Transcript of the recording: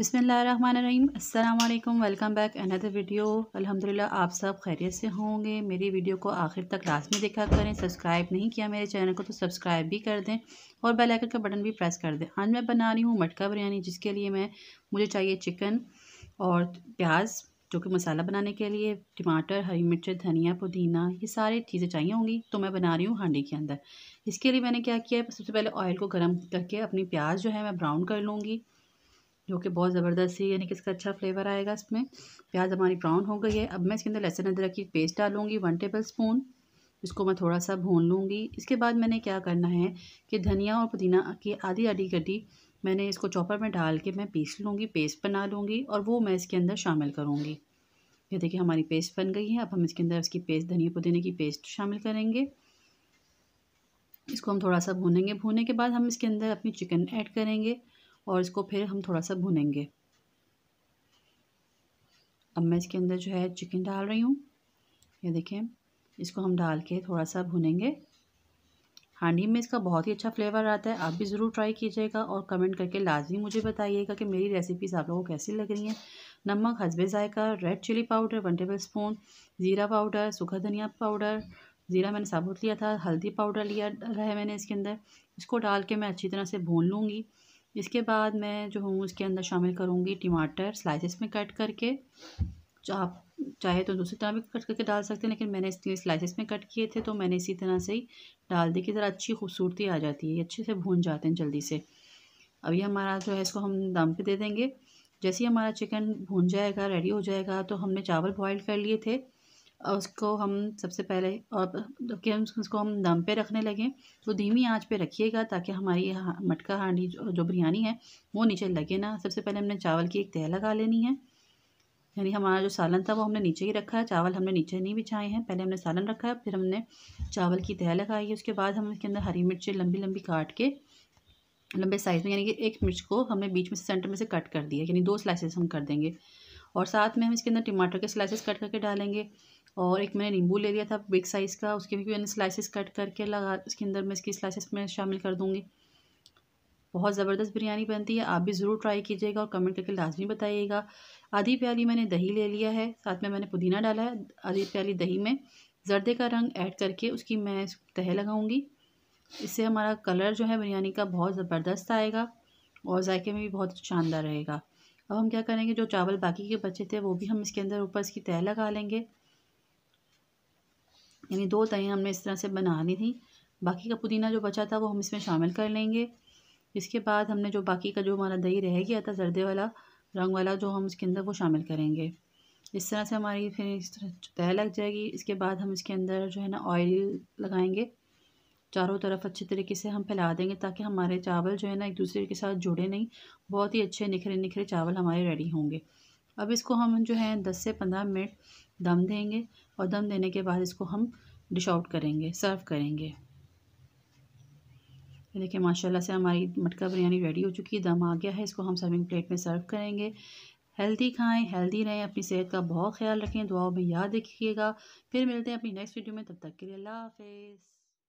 अस्सलाम अल्लाम welcome back another video अल्हम्दुलिल्लाह आप सब खैरियत से होंगे मेरी वीडियो को आखिर तक लास्ट में देखा करें सब्सक्राइब नहीं किया मेरे चैनल को तो सब्सक्राइब भी कर दें और बेल आइकन का बटन भी प्रेस कर दें आज मैं बना रही हूँ मटका बिरयानी जिसके लिए मैं मुझे चाहिए चिकन और प्याज जो कि मसाला बनाने के लिए टमाटर हरी मिर्च धनिया पुदीना ये सारी चीज़ें चाहिए होंगी तो मैं बना रही हूँ हांडी के अंदर इसके लिए मैंने क्या किया है सबसे पहले ऑयल को गर्म करके अपनी प्याज जो है मैं ब्राउन कर लूँगी जो कि बहुत ज़बरदस्त है यानी कि इसका अच्छा फ्लेवर आएगा इसमें प्याज हमारी ब्राउन हो गई है अब मैं इसके अंदर लहसुन अदरक की पेस्ट डालूँगी वन टेबल स्पून इसको मैं थोड़ा सा भून लूँगी इसके बाद मैंने क्या करना है कि धनिया और पुदीना की आधी आधी गड्डी मैंने इसको चॉपर में डाल के मैं पीस लूँगी पेस्ट बना लूँगी और वो मैं इसके अंदर शामिल करूँगी ये देखिए हमारी पेस्ट बन गई है अब हम इसके अंदर उसकी पेस्ट धनिया पुदीने की पेस्ट शामिल करेंगे इसको हम थोड़ा सा भूनेंगे भूनने के बाद हम इसके अंदर अपनी चिकन ऐड करेंगे और इसको फिर हम थोड़ा सा भुनेंगे अब मैं इसके अंदर जो है चिकन डाल रही हूँ ये देखें इसको हम डाल के थोड़ा सा भुनेंगे हांडी में इसका बहुत ही अच्छा फ्लेवर आता है आप भी ज़रूर ट्राई कीजिएगा और कमेंट करके लाजमी मुझे बताइएगा कि मेरी रेसिपीज़ आप लोगों को कैसी लग रही हैं नमक हसबे ज़ायका red chilli powder one tablespoon ज़ीरा पाउडर सूखा धनिया पाउडर ज़ीरा मैंने साबुत लिया था हल्दी पाउडर लिया है मैंने इसके अंदर इसको डाल के मैं अच्छी तरह से भून लूँगी इसके बाद मैं जो हूँ उसके अंदर शामिल करूँगी टमाटर स्लाइसिस में कट करके आप चाहे तो दूसरी तरह भी कट करके डाल सकते हैं लेकिन मैंने इसलिए स्लाइसिस में कट किए थे तो मैंने इसी तरह से ही डाल दी कि ज़रा अच्छी खूबसूरती आ जाती है अच्छे से भून जाते हैं जल्दी से अभी हमारा जो है इसको हम दम पे दे देंगे जैसे ही हमारा चिकन भून जाएगा रेडी हो जाएगा तो हमने चावल बॉयल कर लिए थे और उसको हम सबसे पहले और जबकि हम उसको हम दम पे रखने लगें तो धीमी आंच पे रखिएगा ताकि हमारी मटका हांडी जो, जो बिरयानी है वो नीचे लगे ना सबसे पहले हमने चावल की एक तह लगा लेनी है यानी हमारा जो सालन था वो हमने नीचे ही रखा है चावल हमने नीचे नहीं बिछाए हैं पहले हमने सालन रखा है फिर हमने चावल की तह लगाई है उसके बाद हम इसके अंदर हरी मिर्चें लंबी लंबी काट के लंबे साइज़ में यानी कि एक मिर्च को हमने बीच में से सेंटर में से कट कर दिया यानी दो स्लाइसेस हम कर देंगे और साथ में हम इसके अंदर टमाटर के स्लाइसेस कट करके डालेंगे और एक मैंने नींबू ले लिया था बिग साइज़ का उसके भी मैंने स्लाइसिस कट करके लगा उसके अंदर मैं इसकी स्लाइसिस में शामिल कर दूँगी बहुत ज़बरदस्त बिरयानी बनती है आप भी ज़रूर ट्राई कीजिएगा और कमेंट करके लाजमी बताइएगा आधी प्याली मैंने दही ले लिया है साथ में मैंने पुदीना डाला है आधी प्याली दही में जर्दे का रंग ऐड करके उसकी मैं तह लगाऊंगी इससे हमारा कलर जो है बिरयानी का बहुत ज़बरदस्त आएगा और जायके में भी बहुत शानदार रहेगा अब हम क्या करेंगे जो चावल बाकी के बचे थे वो भी हम इसके अंदर ऊपर इसकी तह लगा लेंगे यानी दो तहें हमने इस तरह से बना ली थी बाकी का पुदीना जो बचा था वो हम इसमें शामिल कर लेंगे इसके बाद हमने जो बाकी का जो हमारा दही रह गया था जर्दे वाला रंग वाला जो हम इसके अंदर वो शामिल करेंगे इस तरह से हमारी फिर इस तरह तह लग जाएगी इसके बाद हम इसके अंदर जो है ना ऑयल लगाएंगे चारों तरफ अच्छे तरीके से हम फैला देंगे ताकि हमारे चावल जो है ना एक दूसरे के साथ जुड़े नहीं बहुत ही अच्छे निखरे निखरे चावल हमारे रेडी होंगे अब इसको हम जो है दस से पंद्रह मिनट दम देंगे और दम देने के बाद इसको हम डिश आउट करेंगे सर्व करेंगे देखिए माशाल्लाह से हमारी मटका बिरयानी रेडी हो चुकी है दम आ गया है इसको हम सर्विंग प्लेट में सर्व करेंगे हेल्दी खाएं हेल्दी रहें अपनी सेहत का बहुत ख्याल रखें दुआओं में याद रखिएगा फिर मिलते हैं अपनी नेक्स्ट वीडियो में तब तक के लिए अल्लाह हाफिज़